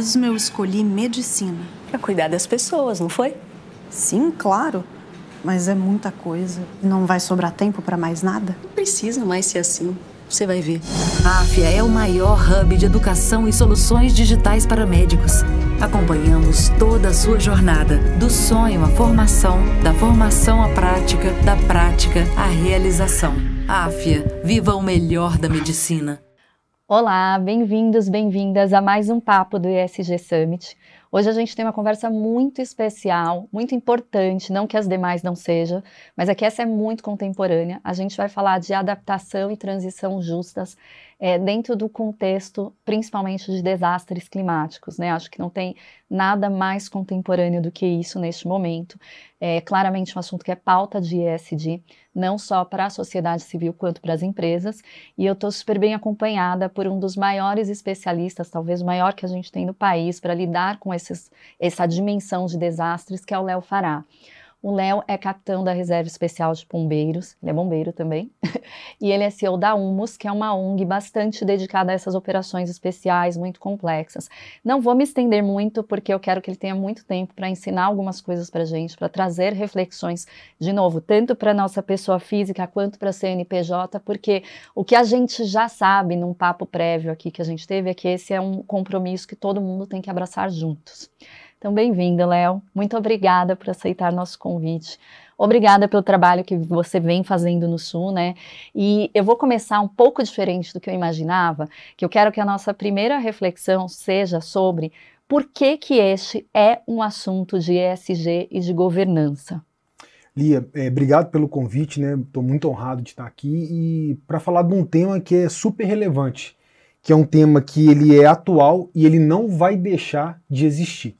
mesmo eu escolhi medicina. Para cuidar das pessoas, não foi? Sim, claro. Mas é muita coisa. Não vai sobrar tempo para mais nada? Não precisa mais ser assim. Você vai ver. A é o maior hub de educação e soluções digitais para médicos. Acompanhamos toda a sua jornada, do sonho à formação, da formação à prática, da prática à realização. Afia, viva o melhor da medicina. Olá, bem-vindos, bem-vindas a mais um papo do ESG Summit. Hoje a gente tem uma conversa muito especial, muito importante, não que as demais não sejam, mas aqui é essa é muito contemporânea. A gente vai falar de adaptação e transição justas é, dentro do contexto, principalmente de desastres climáticos. Né? Acho que não tem nada mais contemporâneo do que isso neste momento. É claramente um assunto que é pauta de ESG, não só para a sociedade civil quanto para as empresas. E eu estou super bem acompanhada por um dos maiores especialistas, talvez o maior que a gente tem no país, para lidar com esses, essa dimensão de desastres, que é o Léo Fará. O Léo é capitão da Reserva Especial de Bombeiros, ele é bombeiro também, e ele é CEO da Humus, que é uma ONG bastante dedicada a essas operações especiais muito complexas. Não vou me estender muito, porque eu quero que ele tenha muito tempo para ensinar algumas coisas para gente, para trazer reflexões, de novo, tanto para nossa pessoa física quanto para a CNPJ, porque o que a gente já sabe num papo prévio aqui que a gente teve é que esse é um compromisso que todo mundo tem que abraçar juntos. Então, bem-vinda, Léo. Muito obrigada por aceitar nosso convite. Obrigada pelo trabalho que você vem fazendo no Sul, né? E eu vou começar um pouco diferente do que eu imaginava, que eu quero que a nossa primeira reflexão seja sobre por que que este é um assunto de ESG e de governança. Lia, é, obrigado pelo convite, né? Estou muito honrado de estar aqui e para falar de um tema que é super relevante, que é um tema que ele é atual e ele não vai deixar de existir.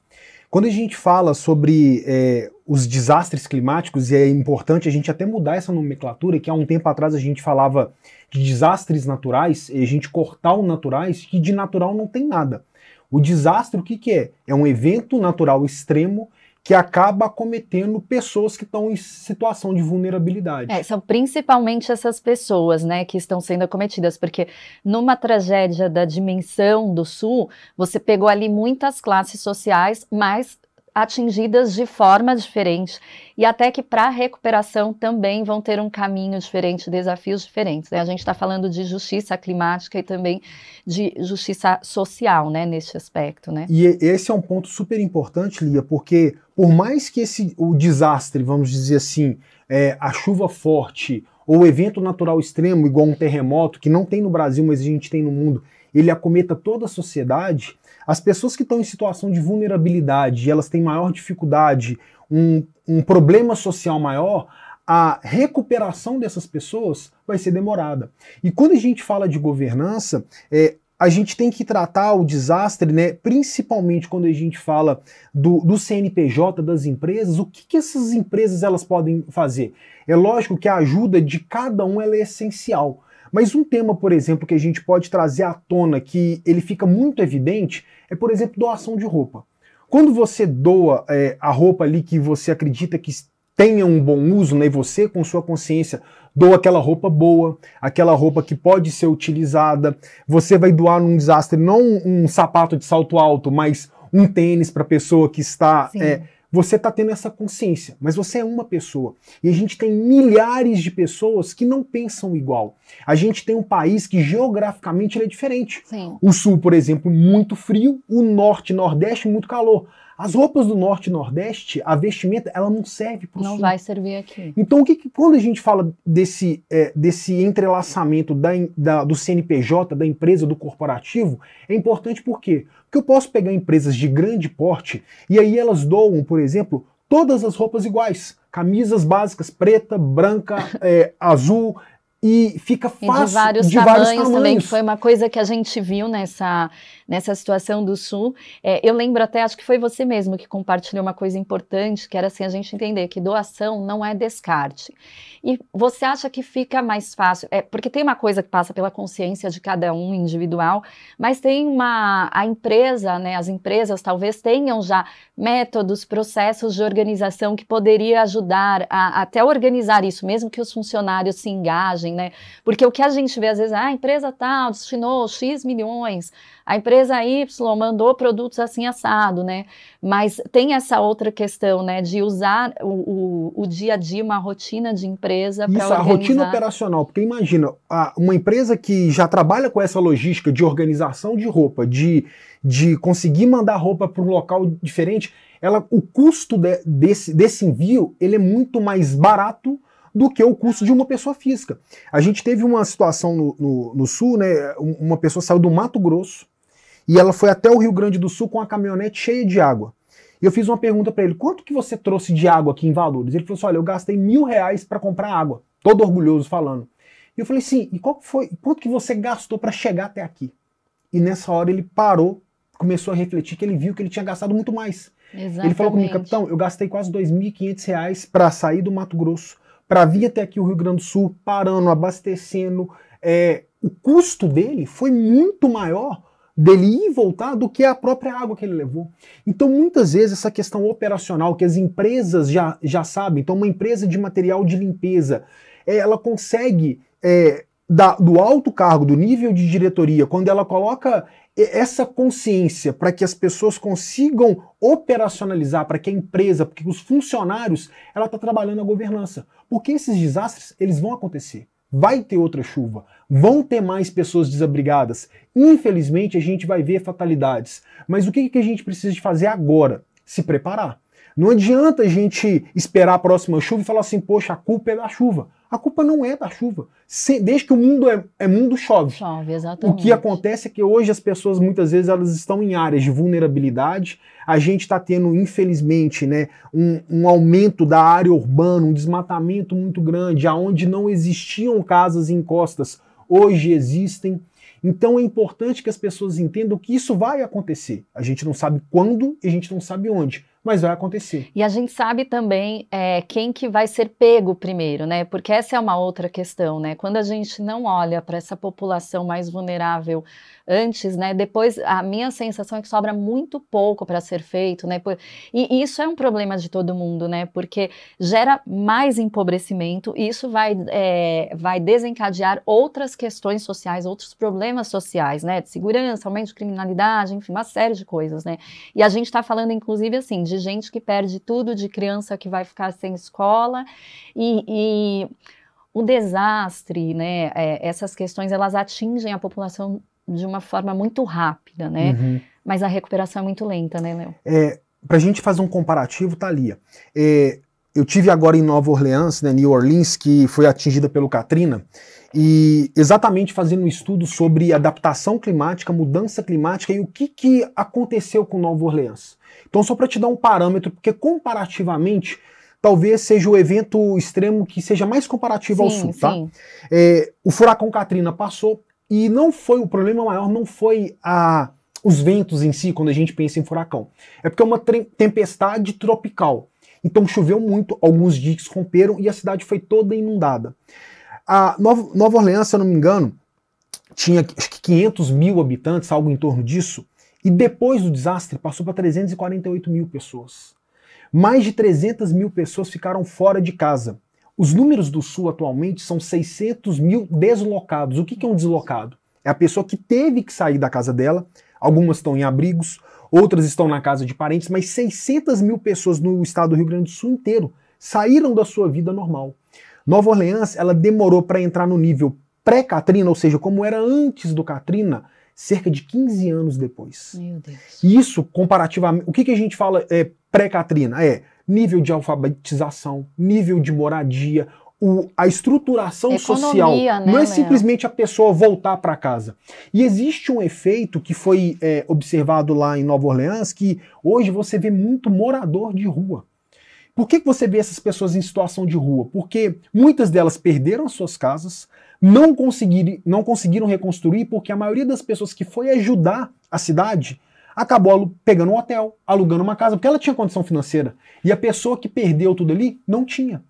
Quando a gente fala sobre é, os desastres climáticos, e é importante a gente até mudar essa nomenclatura, que há um tempo atrás a gente falava de desastres naturais, e a gente cortar o naturais, que de natural não tem nada. O desastre, o que, que é? É um evento natural extremo que acaba acometendo pessoas que estão em situação de vulnerabilidade. É, são principalmente essas pessoas, né, que estão sendo acometidas, porque numa tragédia da dimensão do Sul, você pegou ali muitas classes sociais, mas atingidas de forma diferente e até que para a recuperação também vão ter um caminho diferente, desafios diferentes. Né? A gente está falando de justiça climática e também de justiça social, né, neste aspecto, né? E esse é um ponto super importante, Lia, porque por mais que esse o desastre, vamos dizer assim, é, a chuva forte ou evento natural extremo, igual um terremoto que não tem no Brasil, mas a gente tem no mundo, ele acometa toda a sociedade as pessoas que estão em situação de vulnerabilidade, elas têm maior dificuldade, um, um problema social maior, a recuperação dessas pessoas vai ser demorada. E quando a gente fala de governança, é, a gente tem que tratar o desastre, né, principalmente quando a gente fala do, do CNPJ das empresas, o que, que, essas empresas elas podem fazer? É lógico que a ajuda de cada um é essencial, mas um tema, por exemplo, que a gente pode trazer à tona, que ele fica muito evidente, é, por exemplo, doação de roupa. Quando você doa é, a roupa ali que você acredita que tenha um bom uso, né, e você, com sua consciência, doa aquela roupa boa, aquela roupa que pode ser utilizada, você vai doar num desastre não um sapato de salto alto, mas um tênis para a pessoa que está é, você está tendo essa consciência, mas você é uma pessoa. E a gente tem milhares de pessoas que não pensam igual. A gente tem um país que geograficamente é diferente. Sim. O sul, por exemplo, muito frio, o norte e nordeste, muito calor. As roupas do norte e nordeste, a vestimenta, ela não serve para o sul. Não vai servir aqui. Então, o que, que quando a gente fala desse, é, desse entrelaçamento da, da, do CNPJ, da empresa, do corporativo, é importante por quê? Porque eu posso pegar empresas de grande porte e aí elas doam, por exemplo, todas as roupas iguais. Camisas básicas, preta, branca, é, azul, e fica fácil. E de vários, de tamanhos, vários tamanhos também, que foi uma coisa que a gente viu nessa, nessa situação do Sul. É, eu lembro até, acho que foi você mesmo que compartilhou uma coisa importante, que era assim, a gente entender que doação não é descarte. E você acha que fica mais fácil, é, porque tem uma coisa que passa pela consciência de cada um individual, mas tem uma, a empresa, né, as empresas talvez tenham já métodos, processos de organização que poderia ajudar a, até organizar isso, mesmo que os funcionários se engajem, imagem, né? Porque o que a gente vê às vezes, ah, a empresa tal destinou X milhões, a empresa Y mandou produtos assim assado, né? Mas tem essa outra questão, né, de usar o, o, o dia a dia, uma rotina de empresa para organizar. a rotina operacional, porque imagina, uma empresa que já trabalha com essa logística de organização de roupa, de, de conseguir mandar roupa para um local diferente, ela, o custo de, desse, desse envio ele é muito mais barato do que o custo de uma pessoa física. A gente teve uma situação no, no, no Sul, né? Uma pessoa saiu do Mato Grosso e ela foi até o Rio Grande do Sul com a caminhonete cheia de água. E eu fiz uma pergunta para ele: quanto que você trouxe de água aqui em valores? Ele falou assim: olha, eu gastei mil reais para comprar água. Todo orgulhoso falando. E eu falei assim: e qual foi, quanto que você gastou para chegar até aqui? E nessa hora ele parou, começou a refletir que ele viu que ele tinha gastado muito mais. Exatamente. Ele falou comigo, capitão, eu gastei quase 2.500 reais para sair do Mato Grosso para vir até aqui o Rio Grande do Sul, parando, abastecendo. É, o custo dele foi muito maior dele ir e voltar do que a própria água que ele levou. Então, muitas vezes, essa questão operacional que as empresas já, já sabem, então, uma empresa de material de limpeza, é, ela consegue. É, da, do alto cargo, do nível de diretoria, quando ela coloca essa consciência para que as pessoas consigam operacionalizar, para que a empresa, para que os funcionários, ela está trabalhando a governança. Porque esses desastres, eles vão acontecer. Vai ter outra chuva, vão ter mais pessoas desabrigadas. Infelizmente, a gente vai ver fatalidades. Mas o que, que a gente precisa de fazer agora? Se preparar. Não adianta a gente esperar a próxima chuva e falar assim, poxa, a culpa é da chuva. A culpa não é da chuva. desde que o mundo é, é mundo, chove. Chove, exatamente. O que acontece é que hoje as pessoas, muitas vezes, elas estão em áreas de vulnerabilidade. A gente está tendo, infelizmente, né, um, um, aumento da área urbana, um desmatamento muito grande, aonde não existiam casas em encostas. Hoje existem. Então é importante que as pessoas entendam que isso vai acontecer. A gente não sabe quando e a gente não sabe onde mas vai acontecer. E a gente sabe também é, quem que vai ser pego primeiro, né? Porque essa é uma outra questão, né? Quando a gente não olha para essa população mais vulnerável antes, né? Depois, a minha sensação é que sobra muito pouco para ser feito, né? E isso é um problema de todo mundo, né? Porque gera mais empobrecimento e isso vai, é, vai desencadear outras questões sociais, outros problemas sociais, né? De segurança, aumento de criminalidade, enfim, uma série de coisas, né? E a gente está falando, inclusive, assim, de gente que perde tudo, de criança que vai ficar sem escola e, e o desastre, né? É, essas questões elas atingem a população de uma forma muito rápida, né? Uhum. Mas a recuperação é muito lenta, né, Léo? É, Para a gente fazer um comparativo, Thalia, tá é, eu tive agora em Nova Orleans, né, New Orleans, que foi atingida pelo Katrina, e exatamente fazendo um estudo sobre adaptação climática, mudança climática e o que, que aconteceu com Nova Orleans. Então, só para te dar um parâmetro, porque comparativamente, talvez seja o evento extremo que seja mais comparativo sim, ao sul, tá? É, o furacão Katrina passou e não foi o problema maior, não foi a os ventos em si quando a gente pensa em furacão. É porque é uma tempestade tropical. Então choveu muito, alguns diques romperam e a cidade foi toda inundada a Nova, Nova Orleans, se eu não me engano, tinha acho que 500 mil habitantes, algo em torno disso, e depois do desastre passou para 348 mil pessoas. Mais de 300 mil pessoas ficaram fora de casa. Os números do Sul atualmente são 600 mil deslocados. O que, que é um deslocado? É a pessoa que teve que sair da casa dela, algumas estão em abrigos, outras estão na casa de parentes, mas 600 mil pessoas no estado do Rio Grande do Sul inteiro saíram da sua vida normal. Nova Orleans, ela demorou para entrar no nível pré-Katrina, ou seja, como era antes do Katrina, cerca de 15 anos depois. Meu Deus. E isso, comparativamente, o que, que a gente fala é, pré-Katrina? É nível de alfabetização, nível de moradia, o, a estruturação Economia, social. Né, não é simplesmente a pessoa voltar para casa. E existe um efeito que foi é, observado lá em Nova Orleans, que hoje você vê muito morador de rua. Por que, você vê essas pessoas em situação de rua? Porque muitas delas perderam suas casas, não conseguiram, não conseguiram reconstruir, porque a maioria das pessoas que foi ajudar a cidade acabou pegando um hotel, alugando uma casa, porque ela tinha condição financeira. E a pessoa que perdeu tudo ali não tinha.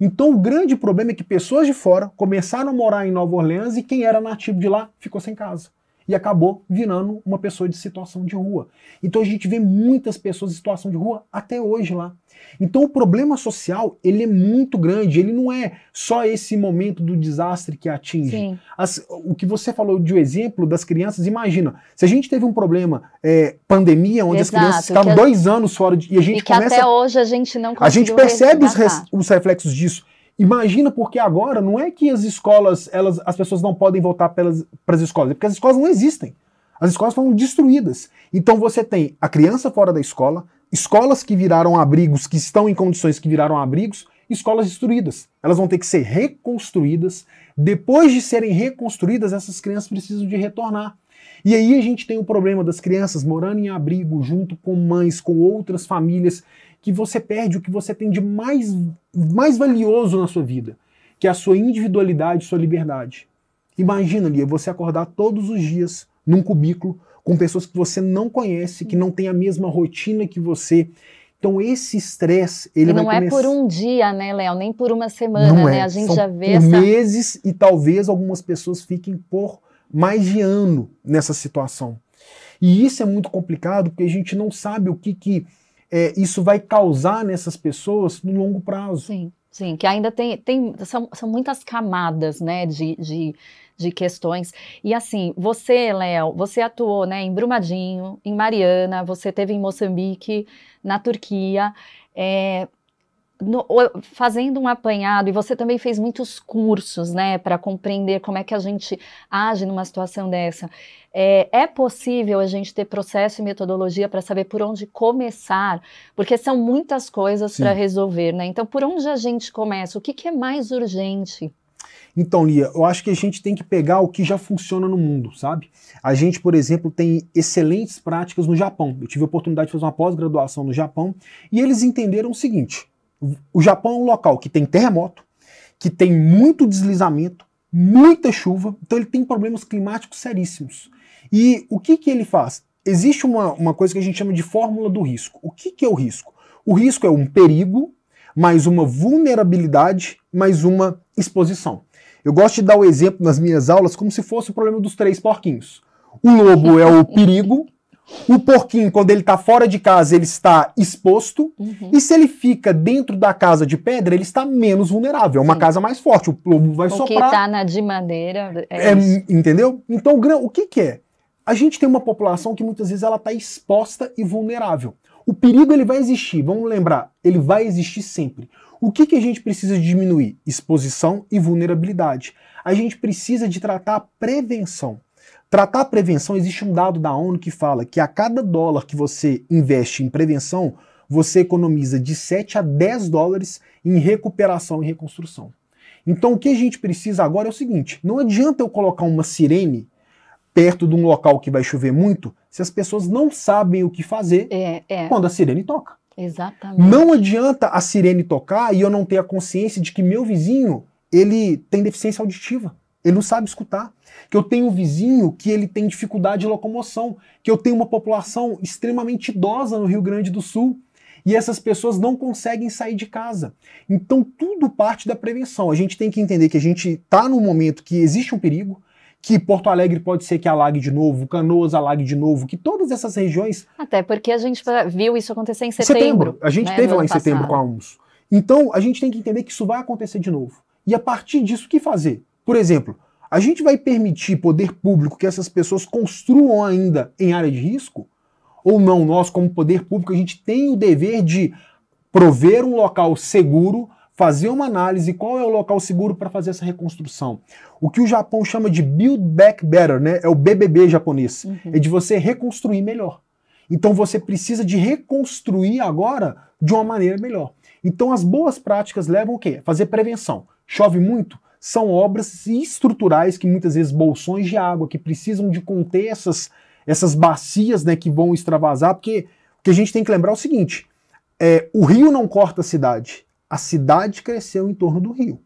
Então o grande problema é que pessoas de fora começaram a morar em Nova Orleans e quem era nativo de lá ficou sem casa e acabou virando uma pessoa de situação de rua. Então a gente vê muitas pessoas em situação de rua até hoje lá. Então o problema social, ele é muito grande, ele não é só esse momento do desastre que atinge. As, o que você falou de um exemplo das crianças, imagina, se a gente teve um problema, é, pandemia, onde Exato, as crianças ficaram dois anos fora de, e a gente e que começa... até hoje a gente não A gente percebe os, res, os reflexos disso. Imagina porque agora não é que as escolas, elas, as pessoas não podem voltar pelas, para as escolas, é porque as escolas não existem. As escolas foram destruídas. Então você tem a criança fora da escola, escolas que viraram abrigos, que estão em condições que viraram abrigos, escolas destruídas. Elas vão ter que ser reconstruídas. Depois de serem reconstruídas, essas crianças precisam de retornar. E aí a gente tem o problema das crianças morando em abrigo junto com mães, com outras famílias que você perde o que você tem de mais, mais valioso na sua vida, que é a sua individualidade, sua liberdade. Imagina, Lia, você acordar todos os dias num cubículo com pessoas que você não conhece, que não tem a mesma rotina que você, então esse estresse, ele e não vai é começar... por um dia, né, Léo? Nem por uma semana, não né? É. A gente São já vê por essa... meses e talvez algumas pessoas fiquem por mais de ano nessa situação. E isso é muito complicado porque a gente não sabe o que que é, isso vai causar nessas pessoas no longo prazo. Sim, sim, que ainda tem, tem são, são muitas camadas, né, de, de, de questões. E assim, você, Léo, você atuou, né, em Brumadinho, em Mariana, você teve em Moçambique, na Turquia, é, no, fazendo um apanhado, e você também fez muitos cursos, né, para compreender como é que a gente age numa situação dessa. É, é possível a gente ter processo e metodologia para saber por onde começar, porque são muitas coisas para resolver, né? Então, por onde a gente começa? O que, que é mais urgente? Então, Lia, eu acho que a gente tem que pegar o que já funciona no mundo, sabe? A gente, por exemplo, tem excelentes práticas no Japão. Eu tive a oportunidade de fazer uma pós-graduação no Japão e eles entenderam o seguinte: o Japão é um local que tem terremoto, que tem muito deslizamento, muita chuva, então ele tem problemas climáticos seríssimos. E o que, que ele faz? Existe uma, uma coisa que a gente chama de fórmula do risco. O que, que é o risco? O risco é um perigo, mais uma vulnerabilidade, mais uma exposição. Eu gosto de dar o exemplo nas minhas aulas como se fosse o problema dos três porquinhos. O lobo é o perigo, o porquinho, quando ele está fora de casa, ele está exposto. Uhum. E se ele fica dentro da casa de pedra, ele está menos vulnerável. É uma Sim. casa mais forte, o plomo vai o soprar. Porque está na de madeira... É é, entendeu? Então, o que, que é? A gente tem uma população que muitas vezes ela está exposta e vulnerável. O perigo ele vai existir, vamos lembrar, ele vai existir sempre. O que, que a gente precisa diminuir? Exposição e vulnerabilidade. A gente precisa de tratar a prevenção. Tratar a prevenção, existe um dado da ONU que fala que a cada dólar que você investe em prevenção, você economiza de 7 a 10 dólares em recuperação e reconstrução. Então o que a gente precisa agora é o seguinte: não adianta eu colocar uma sirene perto de um local que vai chover muito se as pessoas não sabem o que fazer é, é. quando a sirene toca. Exatamente. Não adianta a sirene tocar e eu não ter a consciência de que meu vizinho ele tem deficiência auditiva ele não sabe escutar, que eu tenho um vizinho que ele tem dificuldade de locomoção, que eu tenho uma população extremamente idosa no Rio Grande do Sul e essas pessoas não conseguem sair de casa. Então tudo parte da prevenção. A gente tem que entender que a gente está num momento que existe um perigo, que Porto Alegre pode ser que alague de novo, Canoas alague de novo, que todas essas regiões. Até porque a gente viu isso acontecer em setembro. setembro. A gente né, teve lá em setembro com a UNS. Então a gente tem que entender que isso vai acontecer de novo. E a partir disso, o que fazer? Por exemplo, a gente vai permitir poder público que essas pessoas construam ainda em área de risco? Ou não, nós, como poder público, a gente tem o dever de prover um local seguro, fazer uma análise, qual é o local seguro para fazer essa reconstrução. O que o Japão chama de Build Back Better, né? É o BBB japonês. Uhum. É de você reconstruir melhor. Então você precisa de reconstruir agora de uma maneira melhor. Então as boas práticas levam o quê? Fazer prevenção. Chove muito? são obras estruturais que muitas vezes bolsões de água que precisam de conter essas, essas bacias né, que vão extravasar, porque o que a gente tem que lembrar é o seguinte: é, o rio não corta a cidade, a cidade cresceu em torno do rio.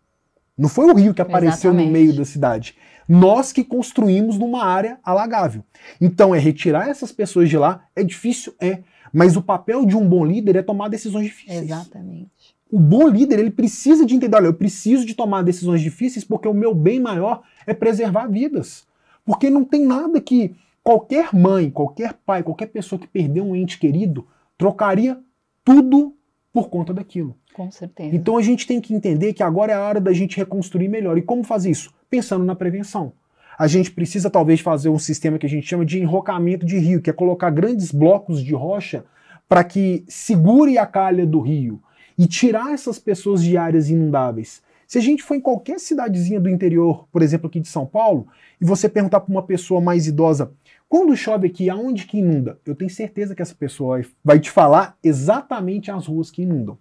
Não foi o rio que apareceu Exatamente. no meio da cidade. Nós que construímos numa área alagável. Então é retirar essas pessoas de lá, é difícil, é. Mas o papel de um bom líder é tomar decisões difíceis. Exatamente. O bom líder, ele precisa de entender, olha, eu preciso de tomar decisões difíceis porque o meu bem maior é preservar vidas. Porque não tem nada que qualquer mãe, qualquer pai, qualquer pessoa que perdeu um ente querido trocaria tudo por conta daquilo. Com certeza. Então a gente tem que entender que agora é a hora da gente reconstruir melhor. E como fazer isso? Pensando na prevenção. A gente precisa talvez fazer um sistema que a gente chama de enrocamento de rio, que é colocar grandes blocos de rocha para que segure a calha do rio, e tirar essas pessoas de áreas inundáveis. Se a gente for em qualquer cidadezinha do interior, por exemplo, aqui de São Paulo, e você perguntar para uma pessoa mais idosa, quando chove aqui, aonde que inunda? Eu tenho certeza que essa pessoa vai te falar exatamente as ruas que inundam.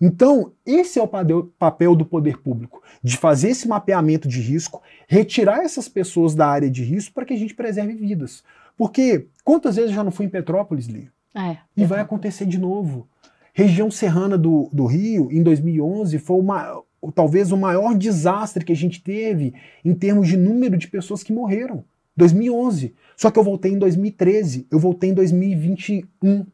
Então, esse é o papel do poder público, de fazer esse mapeamento de risco, retirar essas pessoas da área de risco para que a gente preserve vidas. Porque quantas vezes eu já não fui em Petrópolis, Lia? É, e vai é. acontecer de novo. Região serrana do, do Rio, em 2011, foi uma, talvez o maior desastre que a gente teve em termos de número de pessoas que morreram. 2011. Só que eu voltei em 2013, eu voltei em 2021.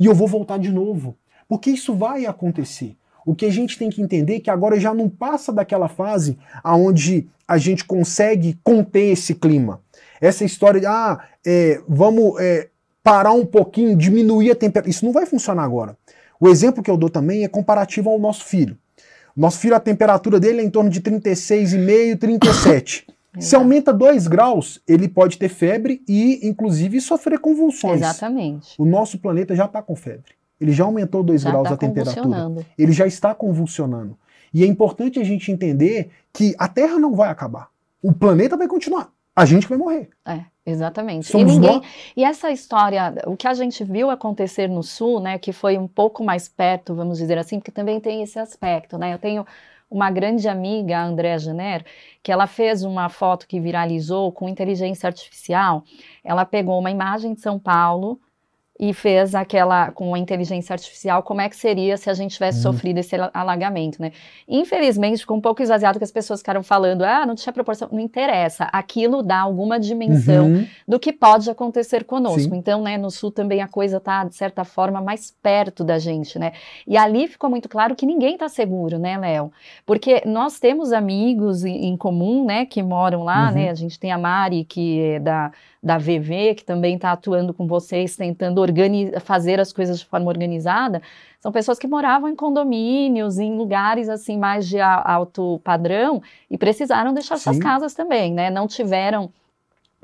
E eu vou voltar de novo. Porque isso vai acontecer. O que a gente tem que entender é que agora já não passa daquela fase aonde a gente consegue conter esse clima. Essa história de, ah, é, vamos é, parar um pouquinho, diminuir a temperatura. Isso não vai funcionar agora. O exemplo que eu dou também é comparativo ao nosso filho. Nosso filho, a temperatura dele é em torno de 36,5, 37. Se aumenta 2 graus, ele pode ter febre e, inclusive, sofrer convulsões. Exatamente. O nosso planeta já está com febre. Ele já aumentou 2 graus tá a temperatura. Ele já está convulsionando. E é importante a gente entender que a Terra não vai acabar. O planeta vai continuar. A gente vai morrer. É. Exatamente. Somos e ninguém. Nós... E essa história, o que a gente viu acontecer no Sul, né, que foi um pouco mais perto, vamos dizer assim, porque também tem esse aspecto, né? Eu tenho uma grande amiga, a Andréa Jenner, que ela fez uma foto que viralizou com inteligência artificial. Ela pegou uma imagem de São Paulo, e fez aquela com a inteligência artificial como é que seria se a gente tivesse uhum. sofrido esse alagamento, né? Infelizmente ficou um pouco esvaziado que as pessoas ficaram falando, ah, não tinha proporção, não interessa. Aquilo dá alguma dimensão uhum. do que pode acontecer conosco. Sim. Então, né, no sul também a coisa tá de certa forma mais perto da gente, né? E ali ficou muito claro que ninguém tá seguro, né, Léo? Porque nós temos amigos em comum, né, que moram lá, né? uhum. né? A gente tem a Mari que é da da VV, que também está atuando com vocês, tentando fazer as coisas de forma organizada, são pessoas que moravam em condomínios, em lugares assim mais de alto padrão e precisaram deixar Sim. suas casas também, né? Não tiveram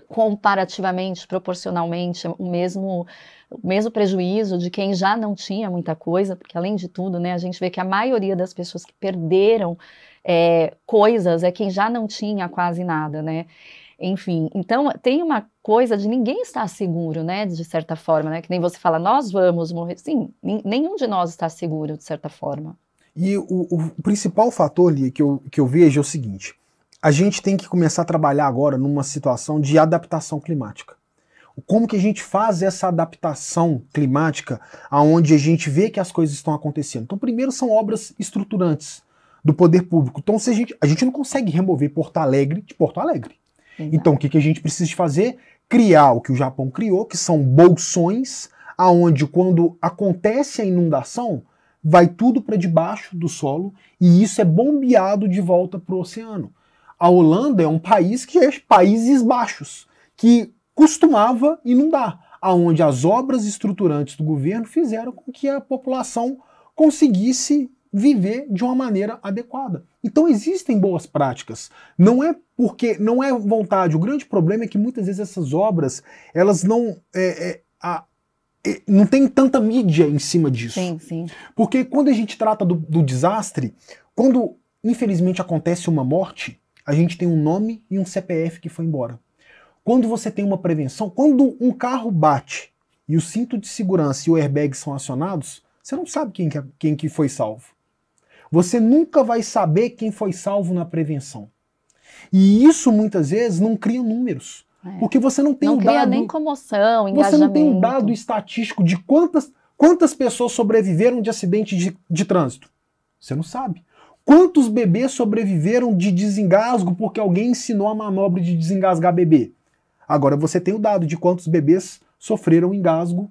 comparativamente, proporcionalmente, o mesmo, o mesmo prejuízo de quem já não tinha muita coisa, porque além de tudo, né, a gente vê que a maioria das pessoas que perderam é, coisas é quem já não tinha quase nada, né? Enfim, então tem uma coisa de ninguém estar seguro, né? De certa forma, né? Que nem você fala, nós vamos morrer. Sim, nenhum de nós está seguro, de certa forma. E o, o principal fator, ali que eu, que eu vejo é o seguinte: a gente tem que começar a trabalhar agora numa situação de adaptação climática. Como que a gente faz essa adaptação climática aonde a gente vê que as coisas estão acontecendo? Então, primeiro são obras estruturantes do poder público. Então, se a gente, a gente não consegue remover Porto Alegre de Porto Alegre. Então, o que, que a gente precisa fazer? Criar o que o Japão criou, que são bolsões, aonde quando acontece a inundação, vai tudo para debaixo do solo e isso é bombeado de volta para o oceano. A Holanda é um país que é países baixos, que costumava inundar, aonde as obras estruturantes do governo fizeram com que a população conseguisse viver de uma maneira adequada. Então existem boas práticas. Não é porque não é vontade. O grande problema é que muitas vezes essas obras elas não é, é, a, é, não tem tanta mídia em cima disso. Sim, sim. Porque quando a gente trata do, do desastre, quando infelizmente acontece uma morte, a gente tem um nome e um CPF que foi embora. Quando você tem uma prevenção, quando um carro bate e o cinto de segurança e o airbag são acionados, você não sabe quem que, é, quem que foi salvo. Você nunca vai saber quem foi salvo na prevenção. E isso muitas vezes não cria números. É. Porque você não tem não um dado. Não cria nem comoção, engajamento. Você não tem um dado estatístico de quantas, quantas pessoas sobreviveram de acidente de, de trânsito. Você não sabe. Quantos bebês sobreviveram de desengasgo porque alguém ensinou a manobra de desengasgar bebê? Agora você tem o dado de quantos bebês sofreram engasgo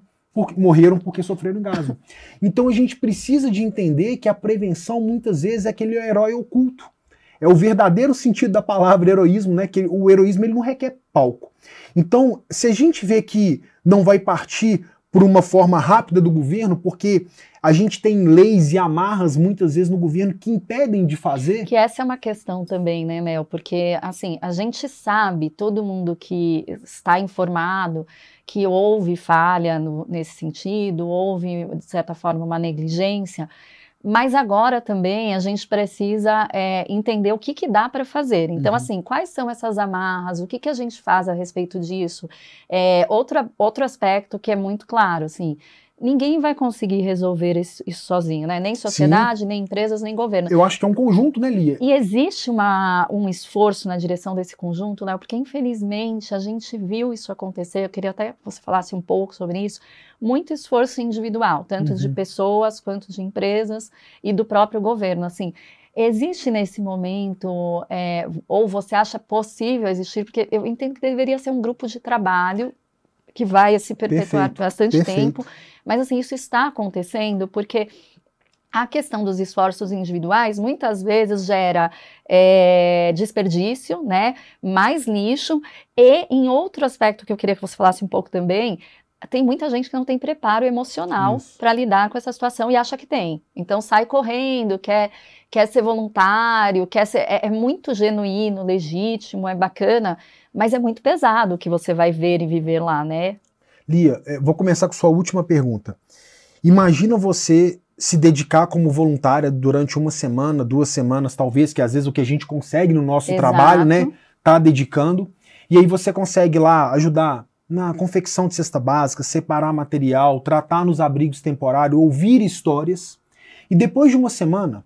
morreram porque sofreram gaso. Então a gente precisa de entender que a prevenção muitas vezes é aquele herói oculto. É o verdadeiro sentido da palavra heroísmo, né? Que o heroísmo ele não requer palco. Então, se a gente vê que não vai partir por uma forma rápida do governo, porque a gente tem leis e amarras muitas vezes no governo que impedem de fazer. Que essa é uma questão também, né, Mel? Porque assim, a gente sabe, todo mundo que está informado, que houve falha no, nesse sentido, houve de certa forma uma negligência. Mas agora também a gente precisa é, entender o que, que dá para fazer. Então, uhum. assim, quais são essas amarras? O que, que a gente faz a respeito disso? É, outro, outro aspecto que é muito claro, assim, ninguém vai conseguir resolver isso, isso sozinho, né? Nem sociedade, Sim. nem empresas, nem governo. Eu acho que é um conjunto, né, Lia? E existe uma, um esforço na direção desse conjunto, né? Porque, infelizmente, a gente viu isso acontecer. Eu queria até que você falasse um pouco sobre isso. Muito esforço individual, tanto uhum. de pessoas quanto de empresas e do próprio governo, assim. Existe nesse momento, é, ou você acha possível existir, porque eu entendo que deveria ser um grupo de trabalho que vai se perpetuar Perfeito. bastante Perfeito. tempo. Mas assim, isso está acontecendo porque a questão dos esforços individuais muitas vezes gera é, desperdício, né? Mais lixo. E em outro aspecto que eu queria que você falasse um pouco também, tem muita gente que não tem preparo emocional para lidar com essa situação e acha que tem. Então sai correndo, quer quer ser voluntário, quer ser, é, é muito genuíno, legítimo, é bacana, mas é muito pesado o que você vai ver e viver lá, né? Lia, é, vou começar com sua última pergunta. Imagina você se dedicar como voluntária durante uma semana, duas semanas, talvez, que às vezes o que a gente consegue no nosso Exato. trabalho, né, tá dedicando. E aí você consegue lá ajudar na confecção de cesta básica, separar material, tratar nos abrigos temporários, ouvir histórias. E depois de uma semana,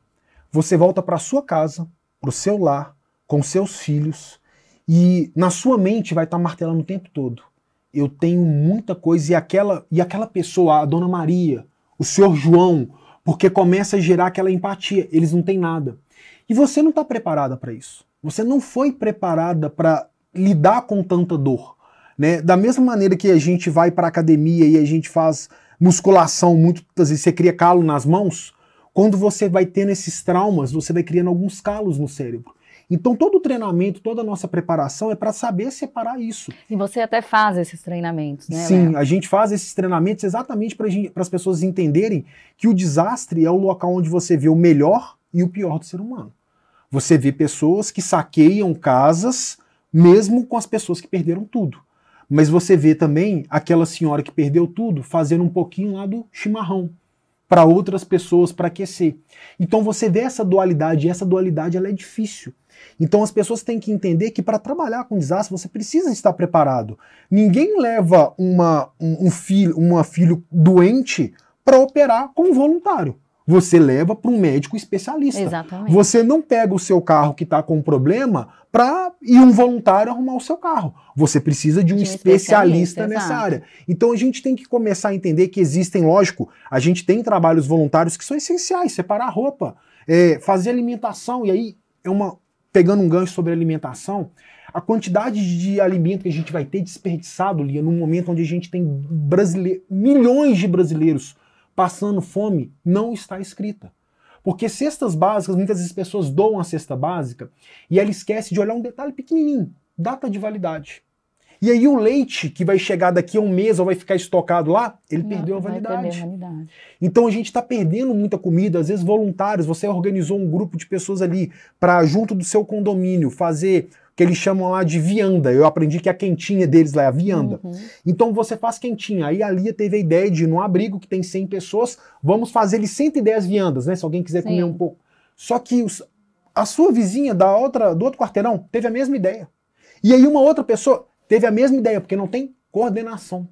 você volta para sua casa, para o seu lar, com seus filhos, e na sua mente vai estar tá martelando o tempo todo. Eu tenho muita coisa e aquela e aquela pessoa, a dona Maria, o senhor João, porque começa a gerar aquela empatia, eles não têm nada. E você não está preparada para isso. Você não foi preparada para lidar com tanta dor. Né? Da mesma maneira que a gente vai para academia e a gente faz musculação, às vezes você cria calo nas mãos, quando você vai tendo esses traumas, você vai criando alguns calos no cérebro. Então, todo o treinamento, toda a nossa preparação é para saber separar isso. E você até faz esses treinamentos, né? Sim, Léo? a gente faz esses treinamentos exatamente para as pessoas entenderem que o desastre é o local onde você vê o melhor e o pior do ser humano. Você vê pessoas que saqueiam casas, mesmo com as pessoas que perderam tudo. Mas você vê também aquela senhora que perdeu tudo fazendo um pouquinho lá do chimarrão para outras pessoas para aquecer. Então você vê essa dualidade, e essa dualidade ela é difícil. Então as pessoas têm que entender que para trabalhar com desastre você precisa estar preparado. Ninguém leva uma, um, um filho, uma filho doente para operar como voluntário. Você leva para um médico especialista. Exatamente. Você não pega o seu carro que está com um problema para ir um voluntário arrumar o seu carro. Você precisa de um, de um especialista, especialista, nessa área. Então a gente tem que começar a entender que existem, lógico, a gente tem trabalhos voluntários que são essenciais: separar roupa, é, fazer alimentação. E aí é uma pegando um gancho sobre alimentação. A quantidade de alimento que a gente vai ter desperdiçado, Lia, num momento onde a gente tem brasile... milhões de brasileiros passando fome não está escrita. Porque cestas básicas, muitas vezes as pessoas doam a cesta básica e ela esquece de olhar um detalhe pequenininho, data de validade. E aí o leite que vai chegar daqui a um mês ou vai ficar estocado lá, ele não, perdeu a validade. a validade. Então a gente está perdendo muita comida, às vezes voluntários, você organizou um grupo de pessoas ali para junto do seu condomínio fazer que eles chamam lá de vianda. Eu aprendi que a quentinha deles lá é a vianda. Uhum. Então você faz quentinha. Aí a Lia teve a ideia de, num abrigo que tem 100 pessoas, vamos fazer ele 110 viandas, né? Se alguém quiser Sim. comer um pouco. Só que os, a sua vizinha da outra, do outro quarteirão teve a mesma ideia. E aí uma outra pessoa teve a mesma ideia, porque não tem coordenação.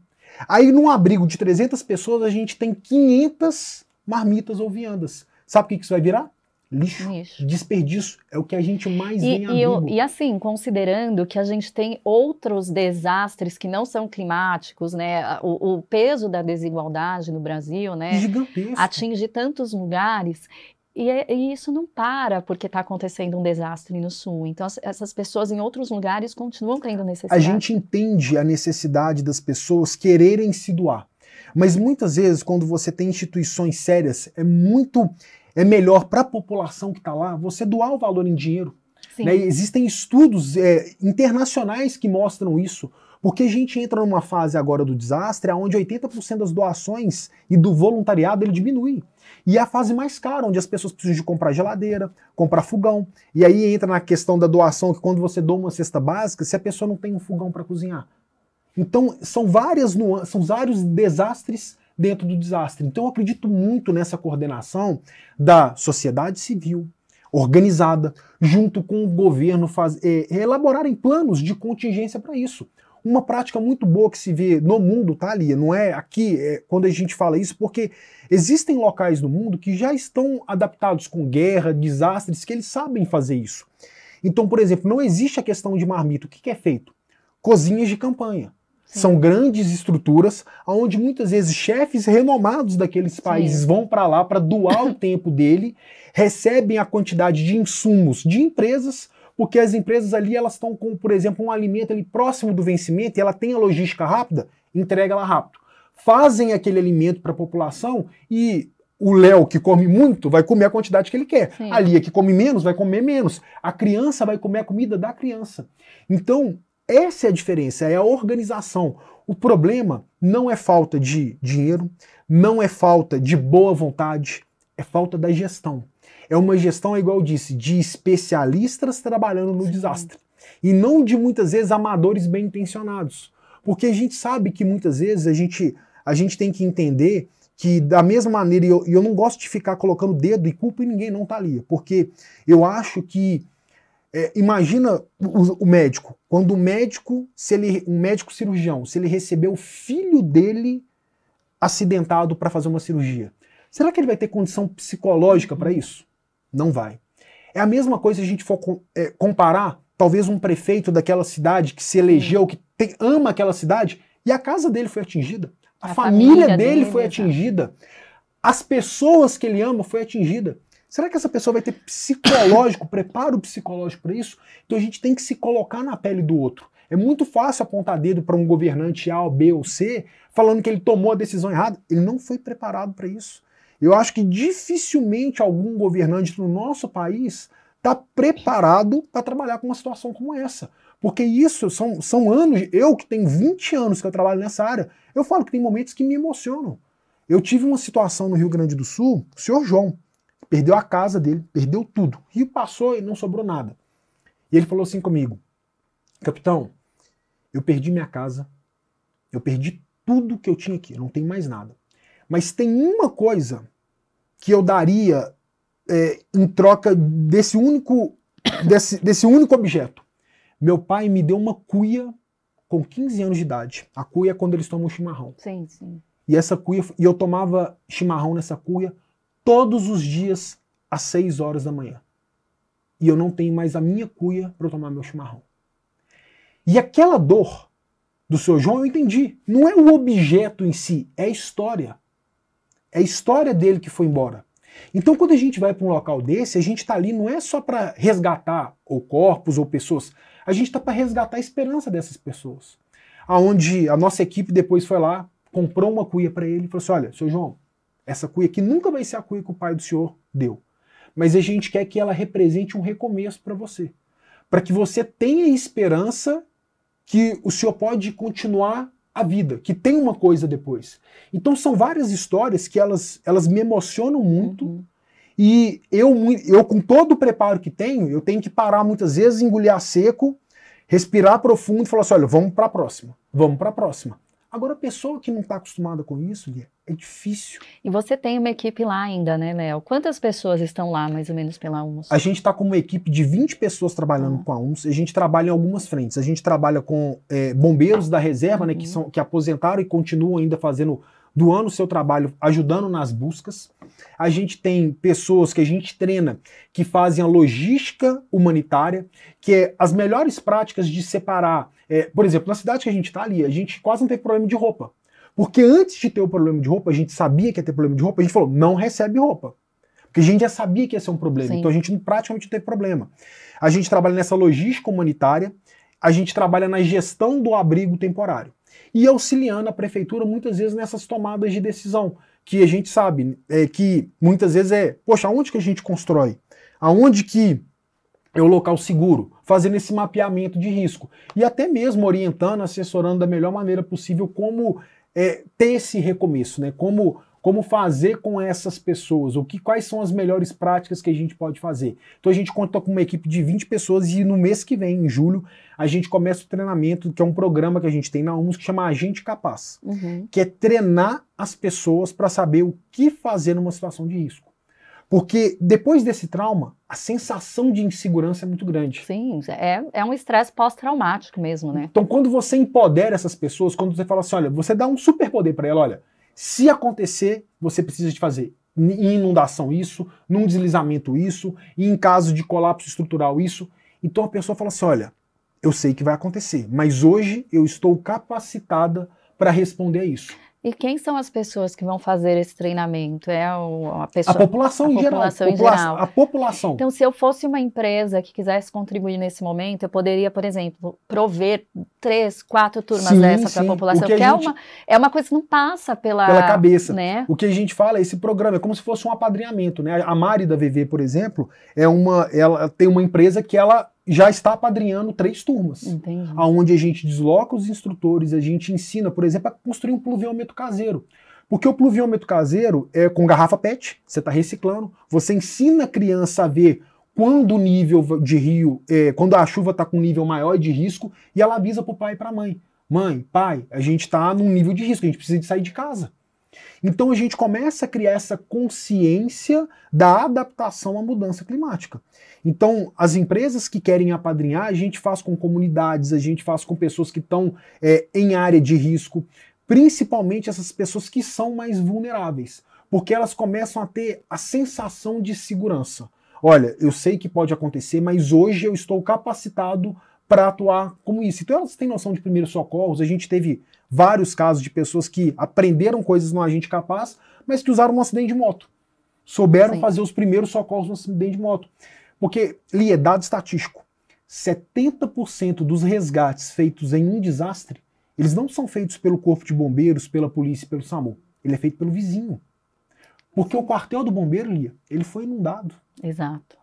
Aí num abrigo de 300 pessoas, a gente tem 500 marmitas ou viandas. Sabe o que, que isso vai virar? Lixo, lixo, desperdício é o que a gente mais e, e, eu, e assim, considerando que a gente tem outros desastres que não são climáticos, né? O, o peso da desigualdade no Brasil, né? Gigantesco. Atinge tantos lugares. E, é, e, isso não para porque está acontecendo um desastre no sul. Então, as, essas pessoas em outros lugares continuam tendo necessidade. A gente entende a necessidade das pessoas quererem se doar. Mas muitas vezes, quando você tem instituições sérias, é muito é melhor para a população que está lá você doar o valor em dinheiro. Né? Existem estudos é, internacionais que mostram isso, porque a gente entra numa fase agora do desastre onde 80% das doações e do voluntariado ele diminui. E é a fase mais cara, onde as pessoas precisam de comprar geladeira, comprar fogão. E aí entra na questão da doação, que quando você doa uma cesta básica, se a pessoa não tem um fogão para cozinhar. Então, são várias nuances, são vários desastres dentro do desastre. Então eu acredito muito nessa coordenação da sociedade civil organizada, junto com o governo, faz, é, elaborarem planos de contingência para isso. Uma prática muito boa que se vê no mundo, tá, Lia? Não é aqui é, quando a gente fala isso, porque existem locais no mundo que já estão adaptados com guerra, desastres, que eles sabem fazer isso. Então, por exemplo, não existe a questão de marmito. O que, que é feito? Cozinhas de campanha. São é. grandes estruturas onde muitas vezes chefes renomados daqueles países Sim. vão para lá para doar o tempo dele, recebem a quantidade de insumos de empresas, porque as empresas ali elas estão com, por exemplo, um alimento ali próximo do vencimento e ela tem a logística rápida, entrega lá rápido. Fazem aquele alimento para a população e o Léo que come muito vai comer a quantidade que ele quer. Sim. A Lia que come menos vai comer menos. A criança vai comer a comida da criança. Então, essa é a diferença, é a organização. O problema não é falta de dinheiro, não é falta de boa vontade, é falta da gestão. É uma gestão, é igual eu disse, de especialistas trabalhando no Sim. desastre. E não de muitas vezes amadores bem intencionados. Porque a gente sabe que muitas vezes a gente, a gente tem que entender que da mesma maneira, e eu, eu não gosto de ficar colocando dedo e culpa em ninguém não tá ali, porque eu acho que é, imagina o, o, médico. Quando o médico, se ele, um médico cirurgião, se ele recebeu o filho dele acidentado para fazer uma cirurgia, será que ele vai ter condição psicológica para isso? Não vai. É a mesma coisa se a gente for é, comparar, talvez um prefeito daquela cidade que se elegeu, que tem, ama aquela cidade, e a casa dele foi atingida, a, a família, família, dele, dele foi atingida, as pessoas que ele ama foi atingida. Será que essa pessoa vai ter psicológico, preparo psicológico para isso? Então a gente tem que se colocar na pele do outro. É muito fácil apontar dedo para um governante A, B ou C, falando que ele tomou a decisão errada. Ele não foi preparado para isso. Eu acho que dificilmente algum governante no nosso país está preparado para trabalhar com uma situação como essa. Porque isso são, são anos, eu que tenho 20 anos que eu trabalho nessa área, eu falo que tem momentos que me emocionam. Eu tive uma situação no Rio Grande do Sul, o senhor João, perdeu a casa dele, perdeu tudo. O rio passou e não sobrou nada. E ele falou assim comigo: Capitão, eu perdi minha casa, eu perdi tudo que eu tinha aqui, não tem mais nada. Mas tem uma coisa que eu daria é, em troca desse único, desse, desse único objeto. Meu pai me deu uma cuia com 15 anos de idade. A cuia é quando eles tomam chimarrão. Sim, sim. E essa cuia, e eu tomava chimarrão nessa cuia todos os dias às 6 horas da manhã. E eu não tenho mais a minha cuia para tomar meu chimarrão. E aquela dor do seu João eu entendi. Não é o objeto em si, é a história. É a história dele que foi embora. Então, quando a gente vai para um local desse, a gente está ali não é só para resgatar ou corpos ou pessoas, a gente está para resgatar a esperança dessas pessoas. Aonde a nossa equipe depois foi lá, comprou uma cuia para ele e falou assim: olha, seu João, essa cuia que nunca vai ser a cuia que o pai do senhor deu. Mas a gente quer que ela represente um recomeço para você. Para que você tenha esperança que o senhor pode continuar a vida, que tem uma coisa depois. Então são várias histórias que elas, elas me emocionam muito. Uhum. E eu, eu, com todo o preparo que tenho, eu tenho que parar muitas vezes, engolir seco, respirar profundo e falar assim: olha, vamos para a próxima, vamos para a próxima. Agora, a pessoa que não está acostumada com isso, Lia, é difícil. E você tem uma equipe lá ainda, né, Léo? Quantas pessoas estão lá, mais ou menos, pela UMS? A gente está com uma equipe de 20 pessoas trabalhando uhum. com a UMS. A gente trabalha em algumas frentes. A gente trabalha com é, bombeiros da reserva, uhum. né, que, uhum. são, que aposentaram e continuam ainda fazendo doando o seu trabalho, ajudando nas buscas. A gente tem pessoas que a gente treina que fazem a logística humanitária, que é as melhores práticas de separar. É, por exemplo, na cidade que a gente está ali, a gente quase não teve problema de roupa. Porque antes de ter o problema de roupa, a gente sabia que ia ter problema de roupa, a gente falou, não recebe roupa. Porque a gente já sabia que ia ser um problema, Sim. então a gente praticamente não teve problema. A gente trabalha nessa logística humanitária, a gente trabalha na gestão do abrigo temporário e auxiliando a prefeitura muitas vezes nessas tomadas de decisão, que a gente sabe é, que muitas vezes é, poxa, aonde que a gente constrói? Aonde que é o local seguro? Fazendo esse mapeamento de risco e até mesmo orientando, assessorando da melhor maneira possível como é, ter esse recomeço, né? Como como fazer com essas pessoas, o que quais são as melhores práticas que a gente pode fazer. Então a gente conta com uma equipe de 20 pessoas e no mês que vem, em julho, a gente começa o treinamento, que é um programa que a gente tem na UMS que chama Agente Capaz, uhum. que é treinar as pessoas para saber o que fazer numa situação de risco. Porque depois desse trauma, a sensação de insegurança é muito grande. Sim, é, é um estresse pós-traumático mesmo, né? Então, quando você empodera essas pessoas, quando você fala assim, olha, você dá um superpoder para ela, olha, se acontecer, você precisa de fazer em inundação isso, num deslizamento isso, e em caso de colapso estrutural isso. Então a pessoa fala assim: olha, eu sei que vai acontecer, mas hoje eu estou capacitada para responder a isso. E quem são as pessoas que vão fazer esse treinamento? É o, a, pessoa, a população, a em, população geral, em popula geral. A população. Então, se eu fosse uma empresa que quisesse contribuir nesse momento, eu poderia, por exemplo, prover três, quatro turmas sim, dessa para a população, que, que é, gente, uma, é uma coisa que não passa pela, pela cabeça. Né? O que a gente fala é esse programa, é como se fosse um apadrinhamento. Né? A Mari da VV, por exemplo, é uma, ela tem uma empresa que ela já está apadrinhando três turmas. aonde Onde a gente desloca os instrutores, a gente ensina, por exemplo, a construir um pluviômetro caseiro. Porque o pluviômetro caseiro é com garrafa PET, você está reciclando, você ensina a criança a ver quando o nível de rio, é, quando a chuva está com um nível maior de risco, e ela avisa para o pai e para a mãe. Mãe, pai, a gente está num nível de risco, a gente precisa de sair de casa. Então a gente começa a criar essa consciência da adaptação à mudança climática. Então, as empresas que querem apadrinhar, a gente faz com comunidades, a gente faz com pessoas que estão é, em área de risco, principalmente essas pessoas que são mais vulneráveis, porque elas começam a ter a sensação de segurança. Olha, eu sei que pode acontecer, mas hoje eu estou capacitado para atuar como isso. Então elas têm noção de primeiros socorros, a gente teve vários casos de pessoas que aprenderam coisas no agente capaz, mas que usaram um acidente de moto. Souberam Sim. fazer os primeiros socorros no acidente de moto. Porque, Lia, dado estatístico, 70% dos resgates feitos em um desastre, eles não são feitos pelo corpo de bombeiros, pela polícia, pelo SAMU. Ele é feito pelo vizinho. Porque o quartel do bombeiro, Lia, ele foi inundado. Exato.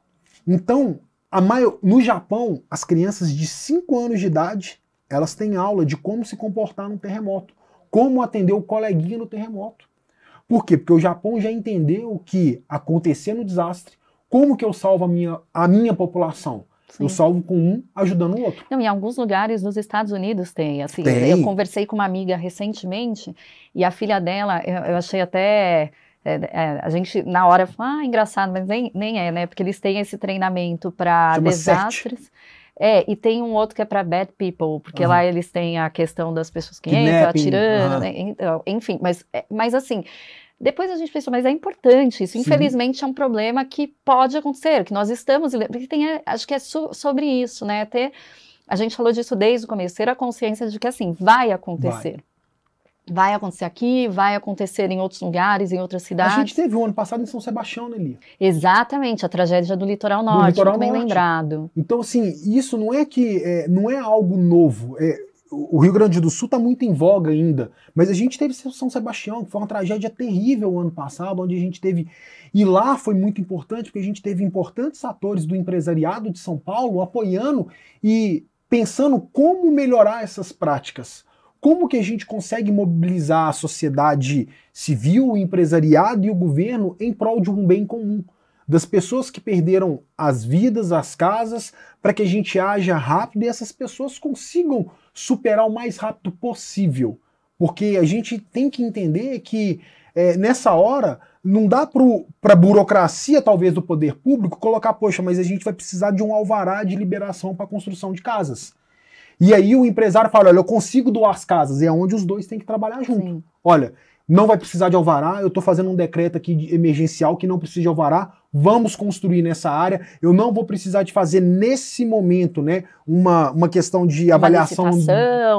Então, a maior, no Japão, as crianças de 5 anos de idade elas têm aula de como se comportar num terremoto, como atender o coleguinha no terremoto. Por quê? Porque o Japão já entendeu que acontecendo no desastre, como que eu salvo a minha, a minha população? Sim. Eu salvo com um ajudando o outro. Não, em alguns lugares nos Estados Unidos tem, assim. Tem. Eu conversei com uma amiga recentemente e a filha dela, eu, eu achei até é, é, a gente na hora fala, ah, engraçado, mas nem, nem é, né? Porque eles têm esse treinamento para desastres. Sete. É, e tem um outro que é para bad people, porque uhum. lá eles têm a questão das pessoas que Kidnapping, entram atirando, uhum. né? então, enfim, mas, é, mas assim, depois a gente pensou, mas é importante isso. Sim. Infelizmente é um problema que pode acontecer, que nós estamos, porque tem, é, acho que é so, sobre isso, né? Até a gente falou disso desde o começo, ter a consciência de que assim vai acontecer. Vai vai acontecer aqui, vai acontecer em outros lugares, em outras cidades. A gente teve o um ano passado em São Sebastião, né, Lia? Exatamente, a tragédia do litoral norte, do litoral bem norte. lembrado. Então, assim, isso não é que é, não é algo novo. É, o Rio Grande do Sul está muito em voga ainda, mas a gente teve São Sebastião, que foi uma tragédia terrível ano passado, onde a gente teve. E lá foi muito importante, porque a gente teve importantes atores do empresariado de São Paulo apoiando e pensando como melhorar essas práticas como que a gente consegue mobilizar a sociedade civil, o empresariado e o governo em prol de um bem comum, das pessoas que perderam as vidas, as casas, para que a gente haja rápido e essas pessoas consigam superar o mais rápido possível. Porque a gente tem que entender que é, nessa hora não dá para a burocracia, talvez, do poder público colocar, poxa, mas a gente vai precisar de um alvará de liberação para construção de casas. E aí o empresário fala: olha, eu consigo doar as casas. E é onde os dois têm que trabalhar junto. Sim. Olha, não vai precisar de alvará, eu estou fazendo um decreto aqui de emergencial que não precisa de alvará, vamos construir nessa área. Eu não vou precisar de fazer nesse momento, né, uma, uma questão de uma avaliação.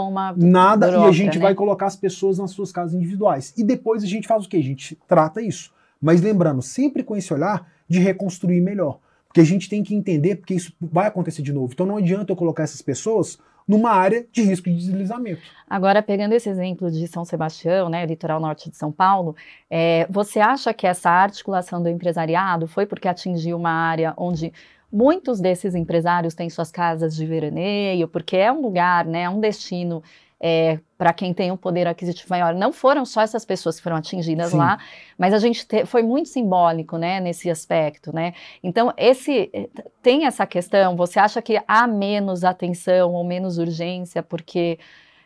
Uma nada, e a gente né? vai colocar as pessoas nas suas casas individuais. E depois a gente faz o que? A gente trata isso. Mas lembrando, sempre com esse olhar de reconstruir melhor. Porque a gente tem que entender porque isso vai acontecer de novo. Então não adianta eu colocar essas pessoas numa área de risco de deslizamento. Agora, pegando esse exemplo de São Sebastião, né, litoral norte de São Paulo, é, você acha que essa articulação do empresariado foi porque atingiu uma área onde muitos desses empresários têm suas casas de veraneio, porque é um lugar, né, é um destino é, para quem tem um poder aquisitivo maior. Não foram só essas pessoas que foram atingidas Sim. lá, mas a gente te, foi muito simbólico, né, nesse aspecto, né? Então esse eh, tem essa questão. Você acha que há menos atenção ou menos urgência porque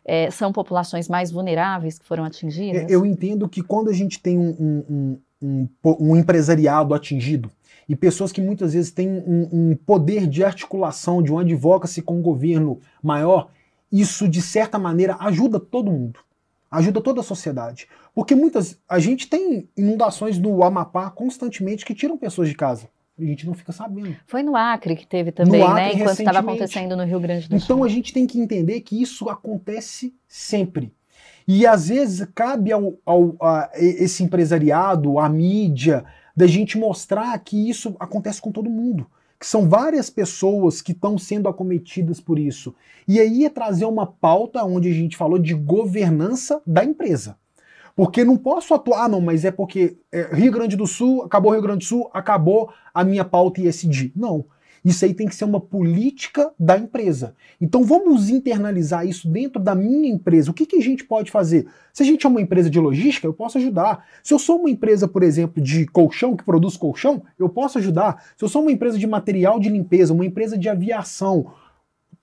é, são populações mais vulneráveis que foram é, atingidas? Eu entendo que quando a gente tem um, um, um, um empresariado atingido, e pessoas que muitas vezes têm um, um poder de articulação de um advocacy com o um governo maior, isso de certa maneira ajuda todo mundo, ajuda toda a sociedade, porque muitas a gente tem inundações no Amapá constantemente que tiram pessoas de casa. A gente não fica sabendo. Foi no Acre que teve também, né, Acre, né? Enquanto estava acontecendo no Rio Grande do então, Sul. Então a gente tem que entender que isso acontece sempre. E às vezes cabe ao, ao a, esse empresariado, à mídia, da gente mostrar que isso acontece com todo mundo que são várias pessoas que estão sendo acometidas por isso. E aí é trazer uma pauta onde a gente falou de governança da empresa. Porque não posso atuar, ah, não, mas é porque é, Rio Grande do Sul, acabou Rio Grande do Sul, acabou a minha pauta e Não. Não isso aí tem que ser uma política da empresa. Então vamos internalizar isso dentro da minha empresa. O que, que a gente pode fazer? Se a gente é uma empresa de logística, eu posso ajudar. Se eu sou uma empresa, por exemplo, de colchão, que produz colchão, eu posso ajudar. Se eu sou uma empresa de material de limpeza, uma empresa de aviação,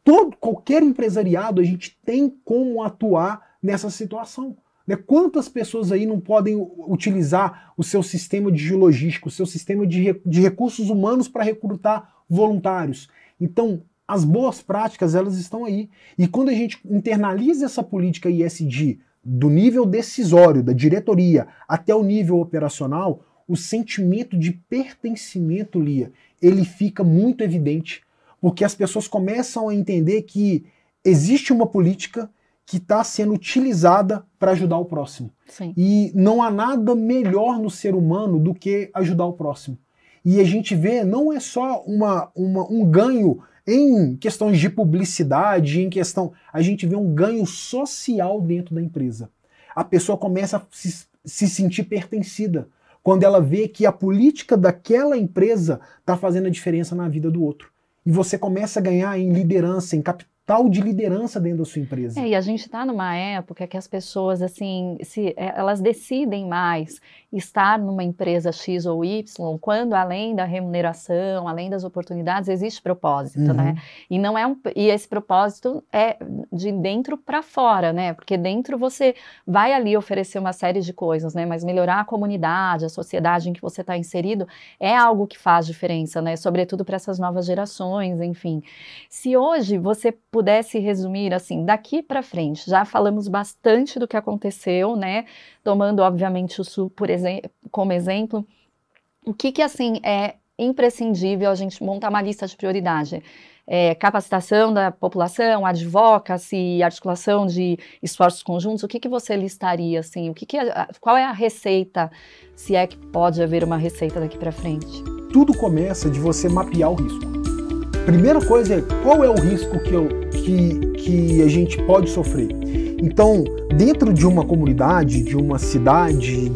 todo qualquer empresariado a gente tem como atuar nessa situação. Né? Quantas pessoas aí não podem utilizar o seu sistema de logística, o seu sistema de, de recursos humanos para recrutar voluntários. Então, as boas práticas, elas estão aí. E quando a gente internaliza essa política ISD do nível decisório, da diretoria, até o nível operacional, o sentimento de pertencimento, Lia, ele fica muito evidente, porque as pessoas começam a entender que existe uma política que está sendo utilizada para ajudar o próximo. Sim. E não há nada melhor no ser humano do que ajudar o próximo. E a gente vê não é só uma, uma, um ganho em questões de publicidade, em questão. A gente vê um ganho social dentro da empresa. A pessoa começa a se, se sentir pertencida quando ela vê que a política daquela empresa está fazendo a diferença na vida do outro. E você começa a ganhar em liderança, em capital tal de liderança dentro da sua empresa. É, e a gente está numa época que as pessoas, assim, se, é, elas decidem mais estar numa empresa X ou Y, quando além da remuneração, além das oportunidades, existe propósito, uhum. né? E não é um, e esse propósito é de dentro para fora, né? Porque dentro você vai ali oferecer uma série de coisas, né? Mas melhorar a comunidade, a sociedade em que você está inserido é algo que faz diferença, né? Sobretudo para essas novas gerações, enfim. Se hoje você pudesse resumir assim, daqui para frente, já falamos bastante do que aconteceu, né? Tomando obviamente o Sul por exemplo, como exemplo, o que que assim é imprescindível a gente montar uma lista de prioridade? É, capacitação da população, advocacy, articulação de esforços conjuntos, o que, que você listaria assim? O que que é, qual é a receita, se é que pode haver uma receita daqui para frente? Tudo começa de você mapear o risco primeira coisa é qual é o risco que, eu, que, que a gente pode sofrer. Então, dentro de uma comunidade, de uma cidade,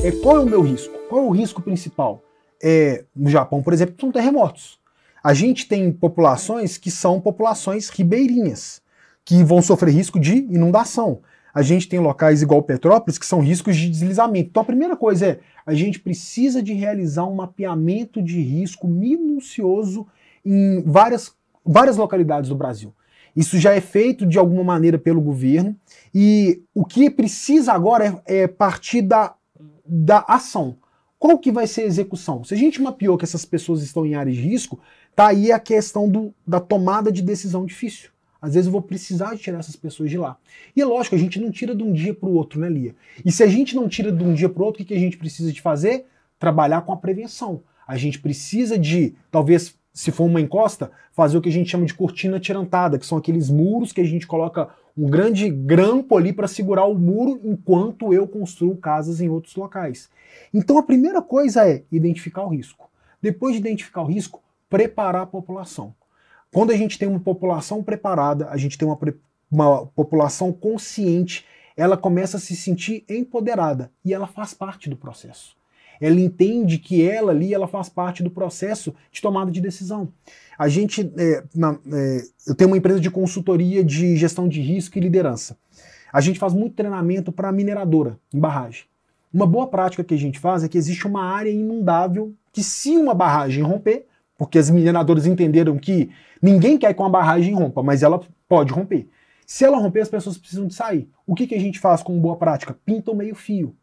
é, qual é o meu risco? Qual é o risco principal? É, no Japão, por exemplo, são terremotos. A gente tem populações que são populações ribeirinhas, que vão sofrer risco de inundação. A gente tem locais igual Petrópolis que são riscos de deslizamento. Então a primeira coisa é, a gente precisa de realizar um mapeamento de risco minucioso em várias, várias localidades do Brasil. Isso já é feito de alguma maneira pelo governo e o que precisa agora é, é partir da, da ação. Qual que vai ser a execução? Se a gente mapeou que essas pessoas estão em áreas de risco, tá aí a questão do, da tomada de decisão difícil. Às vezes eu vou precisar de tirar essas pessoas de lá. E é lógico, a gente não tira de um dia para o outro, né, Lia? E se a gente não tira de um dia para o outro, o que, que a gente precisa de fazer? Trabalhar com a prevenção. A gente precisa de, talvez, se for uma encosta, fazer o que a gente chama de cortina tirantada, que são aqueles muros que a gente coloca um grande grampo ali para segurar o muro enquanto eu construo casas em outros locais. Então a primeira coisa é identificar o risco. Depois de identificar o risco, preparar a população. Quando a gente tem uma população preparada, a gente tem uma, uma população consciente, ela começa a se sentir empoderada e ela faz parte do processo ela entende que ela ali ela faz parte do processo de tomada de decisão. A gente, é, na, é, eu tenho uma empresa de consultoria de gestão de risco e liderança. A gente faz muito treinamento para mineradora em barragem. Uma boa prática que a gente faz é que existe uma área inundável que se uma barragem romper, porque as mineradoras entenderam que ninguém quer que uma barragem rompa, mas ela pode romper. Se ela romper, as pessoas precisam de sair. O que, que a gente faz com boa prática? Pinta o meio fio.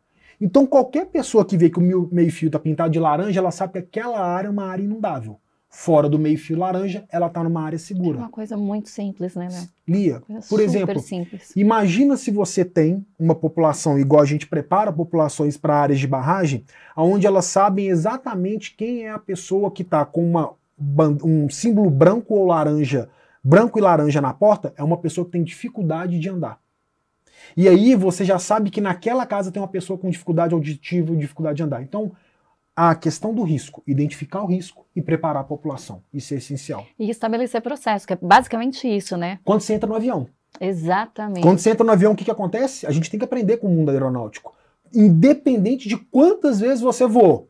Então qualquer pessoa que vê que o meio-fio está pintado de laranja, ela sabe que aquela área é uma área inundável. Fora do meio-fio laranja, ela está numa área segura. É uma coisa muito simples, né, Léo? Né? Lia, por exemplo, simples. imagina se você tem uma população, igual a gente prepara populações para áreas de barragem, onde elas sabem exatamente quem é a pessoa que está com uma, um símbolo branco ou laranja, branco e laranja na porta, é uma pessoa que tem dificuldade de andar. E aí você já sabe que naquela casa tem uma pessoa com dificuldade auditiva, dificuldade de andar. Então, a questão do risco, identificar o risco e preparar a população. Isso é essencial. E estabelecer processo, que é basicamente isso, né? Quando você entra no avião. Exatamente. Quando você entra no avião, o que, que acontece? A gente tem que aprender com o mundo aeronáutico. Independente de quantas vezes você voou,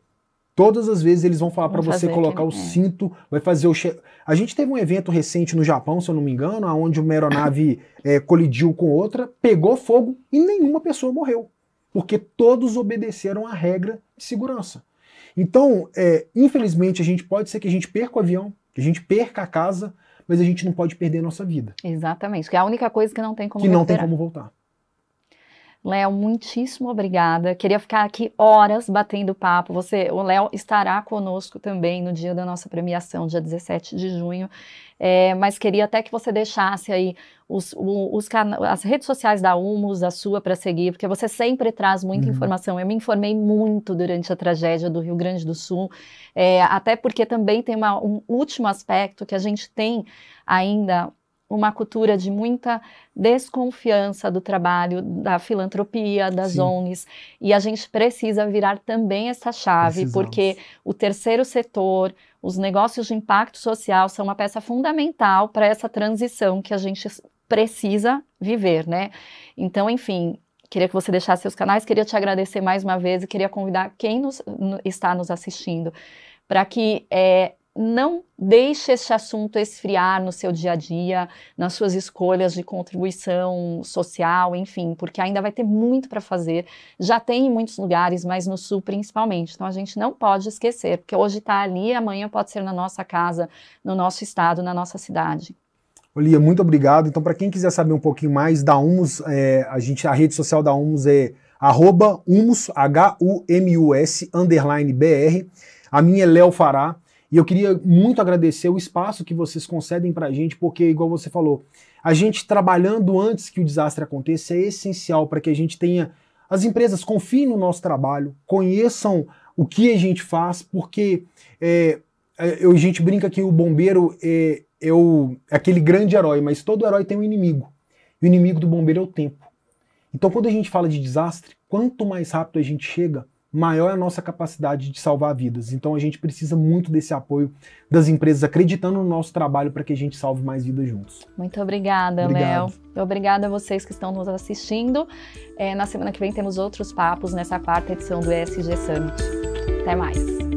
Todas as vezes eles vão falar para você colocar o é. cinto, vai fazer o. Che... A gente teve um evento recente no Japão, se eu não me engano, onde uma aeronave é, colidiu com outra, pegou fogo e nenhuma pessoa morreu. Porque todos obedeceram à regra de segurança. Então, é, infelizmente, a gente pode ser que a gente perca o avião, que a gente perca a casa, mas a gente não pode perder a nossa vida. Exatamente, que é a única coisa que não tem como Que recuperar. não tem como voltar. Léo, muitíssimo obrigada. Queria ficar aqui horas batendo papo. Você, o Léo estará conosco também no dia da nossa premiação, dia 17 de junho. É, mas queria até que você deixasse aí os, os as redes sociais da Humus, a sua, para seguir, porque você sempre traz muita uhum. informação. Eu me informei muito durante a tragédia do Rio Grande do Sul, é, até porque também tem uma, um último aspecto que a gente tem ainda uma cultura de muita desconfiança do trabalho, da filantropia, das Sim. ONGs. E a gente precisa virar também essa chave, Precisamos. porque o terceiro setor, os negócios de impacto social são uma peça fundamental para essa transição que a gente precisa viver, né? Então, enfim, queria que você deixasse seus canais, queria te agradecer mais uma vez e queria convidar quem nos, está nos assistindo para que é, não deixe este assunto esfriar no seu dia a dia, nas suas escolhas de contribuição social, enfim, porque ainda vai ter muito para fazer. Já tem em muitos lugares, mas no Sul principalmente. Então a gente não pode esquecer, porque hoje está ali, amanhã pode ser na nossa casa, no nosso estado, na nossa cidade. Olia, muito obrigado. Então, para quem quiser saber um pouquinho mais da Humus, é, a gente, a rede social da Humus é arroba humus, H-U-M-U-S, underline BR. A minha é Léo Fará. E eu queria muito agradecer o espaço que vocês concedem para a gente, porque, igual você falou, a gente trabalhando antes que o desastre aconteça é essencial para que a gente tenha. As empresas confiem no nosso trabalho, conheçam o que a gente faz, porque é, é a gente brinca que o bombeiro é, é, o, é aquele grande herói, mas todo herói tem um inimigo. E o inimigo do bombeiro é o tempo. Então, quando a gente fala de desastre, quanto mais rápido a gente chega, maior é a nossa capacidade de salvar vidas. Então a gente precisa muito desse apoio das empresas acreditando no nosso trabalho para que a gente salve mais vidas juntos. Muito obrigada, Léo. Obrigada a vocês que estão nos assistindo. É, na semana que vem temos outros papos nessa quarta edição do ESG Summit. Até mais.